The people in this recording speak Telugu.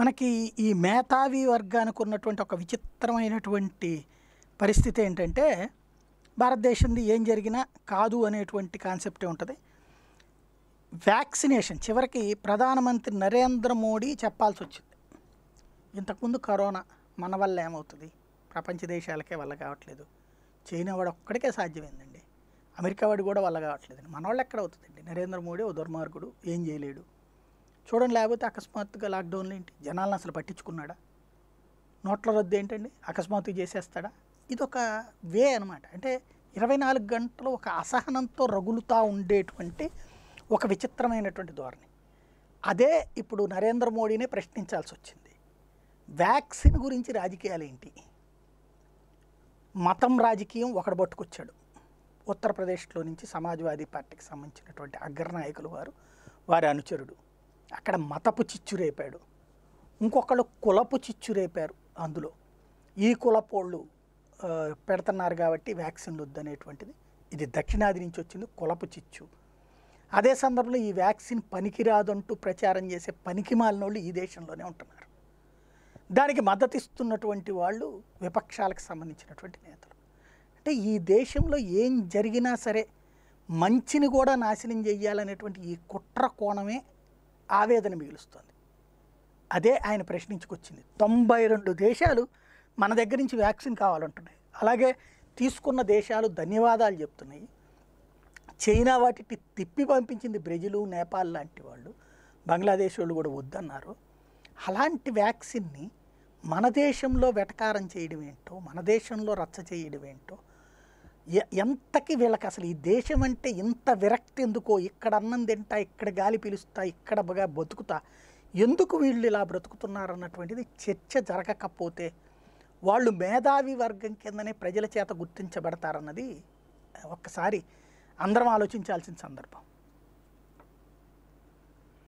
మనకి ఈ మేధావి వర్గానికి ఉన్నటువంటి ఒక విచిత్రమైనటువంటి పరిస్థితి ఏంటంటే భారతదేశంది ఏం జరిగినా కాదు అనేటువంటి కాన్సెప్టే ఉంటుంది వ్యాక్సినేషన్ చివరికి ప్రధానమంత్రి నరేంద్ర మోడీ చెప్పాల్సి వచ్చింది ఇంతకుముందు కరోనా మన వల్ల ఏమవుతుంది ప్రపంచ దేశాలకే వల్ల కావట్లేదు చైనా వాడు ఒక్కడికే సాధ్యమైందండి అమెరికా వాడు కూడా వల్ల కావట్లేదండి వాళ్ళు ఎక్కడ అవుతుందండి నరేంద్ర మోడీ ఓ దుర్మార్గుడు ఏం చేయలేడు చూడండి లేకపోతే అకస్మాత్తుగా లాక్డౌన్లు ఏంటి జనాలను అసలు పట్టించుకున్నాడా నోట్ల రద్దు ఏంటండి అకస్మాత్తుగా చేసేస్తాడా ఇదొక వే అనమాట అంటే ఇరవై నాలుగు గంటలు ఒక అసహనంతో రగులుతూ ఉండేటువంటి ఒక విచిత్రమైనటువంటి ధోరణి అదే ఇప్పుడు నరేంద్ర మోడీనే ప్రశ్నించాల్సి వచ్చింది వ్యాక్సిన్ గురించి రాజకీయాలు ఏంటి మతం రాజకీయం ఒకడు పట్టుకొచ్చాడు ఉత్తరప్రదేశ్లో నుంచి సమాజ్వాదీ పార్టీకి సంబంధించినటువంటి అగ్రనాయకులు వారు వారి అనుచరుడు అక్కడ మతపు చిచ్చు రేపాడు ఇంకొకళ్ళు కులపు చిచ్చు రేపారు అందులో ఈ కులపోళ్ళు పెడుతున్నారు కాబట్టి వ్యాక్సిన్లు వద్దనేటువంటిది ఇది దక్షిణాది నుంచి వచ్చింది కులపు చిచ్చు అదే సందర్భంలో ఈ వ్యాక్సిన్ పనికిరాదంటూ ప్రచారం చేసే పనికి వాళ్ళు ఈ దేశంలోనే ఉంటున్నారు దానికి మద్దతు ఇస్తున్నటువంటి వాళ్ళు విపక్షాలకు సంబంధించినటువంటి నేతలు అంటే ఈ దేశంలో ఏం జరిగినా సరే మంచిని కూడా నాశనం చేయాలనేటువంటి ఈ కుట్ర కోణమే ఆవేదన మిగులుస్తుంది అదే ఆయన ప్రశ్నించుకొచ్చింది తొంభై రెండు దేశాలు మన దగ్గర నుంచి వ్యాక్సిన్ కావాలంటున్నాయి అలాగే తీసుకున్న దేశాలు ధన్యవాదాలు చెప్తున్నాయి చైనా వాటికి తిప్పి పంపించింది బ్రెజిలు నేపాల్ లాంటి వాళ్ళు బంగ్లాదేశ్ వాళ్ళు కూడా వద్దన్నారు అలాంటి వ్యాక్సిన్ని మన దేశంలో వెటకారం చేయడం ఏంటో మన దేశంలో రచ్చ చేయడం ఏంటో ఎంతకి వీళ్ళకి అసలు ఈ దేశం అంటే ఇంత విరక్తి ఎందుకో ఇక్కడ అన్నం తింటా ఇక్కడ గాలి పిలుస్తా ఇక్కడ బాగా బతుకుతా ఎందుకు వీళ్ళు ఇలా బ్రతుకుతున్నారు అన్నటువంటిది చర్చ జరగకపోతే వాళ్ళు మేధావి వర్గం కిందనే ప్రజల చేత గుర్తించబడతారన్నది ఒక్కసారి అందరం ఆలోచించాల్సిన సందర్భం